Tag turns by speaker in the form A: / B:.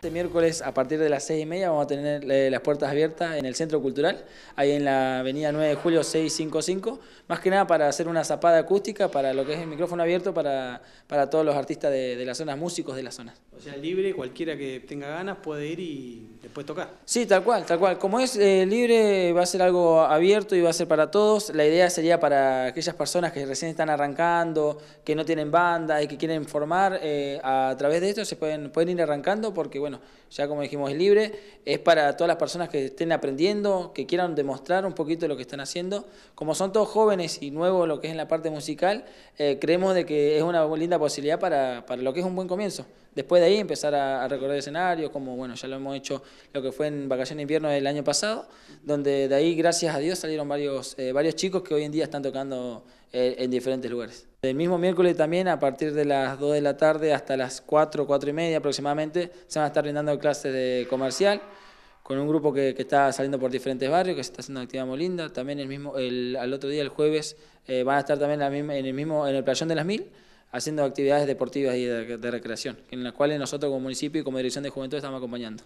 A: Este miércoles a partir de las seis y media vamos a tener eh, las puertas abiertas en el Centro Cultural, ahí en la avenida 9 de Julio 655, más que nada para hacer una zapada acústica para lo que es el micrófono abierto para, para todos los artistas de, de las zonas, músicos de las
B: zonas. O sea, libre, cualquiera que tenga ganas puede ir y después tocar.
A: Sí, tal cual, tal cual. Como es eh, libre, va a ser algo abierto y va a ser para todos. La idea sería para aquellas personas que recién están arrancando, que no tienen banda y que quieren formar, eh, a través de esto se pueden, pueden ir arrancando porque, bueno, bueno, ya como dijimos, es libre, es para todas las personas que estén aprendiendo, que quieran demostrar un poquito lo que están haciendo. Como son todos jóvenes y nuevos lo que es en la parte musical, eh, creemos de que es una linda posibilidad para, lo que es un buen comienzo. Después de ahí empezar a, recorrer escenarios, como bueno, ya lo hemos hecho lo que fue en Vacaciones de Invierno del año pasado, donde de ahí, gracias a Dios, salieron varios, eh, varios chicos que hoy en día están tocando eh, en diferentes lugares. El mismo miércoles también, a partir de las 2 de la tarde hasta las 4, 4 y media aproximadamente, se van a estar brindando clases de comercial con un grupo que, está saliendo por diferentes barrios, que se está haciendo actividad molinda. También el mismo, el, al otro día, el jueves, eh, van a estar también en el mismo, en el playón de las mil, haciendo actividades deportivas y de, de recreación, en las cuales nosotros como municipio y como Dirección de Juventud estamos acompañando.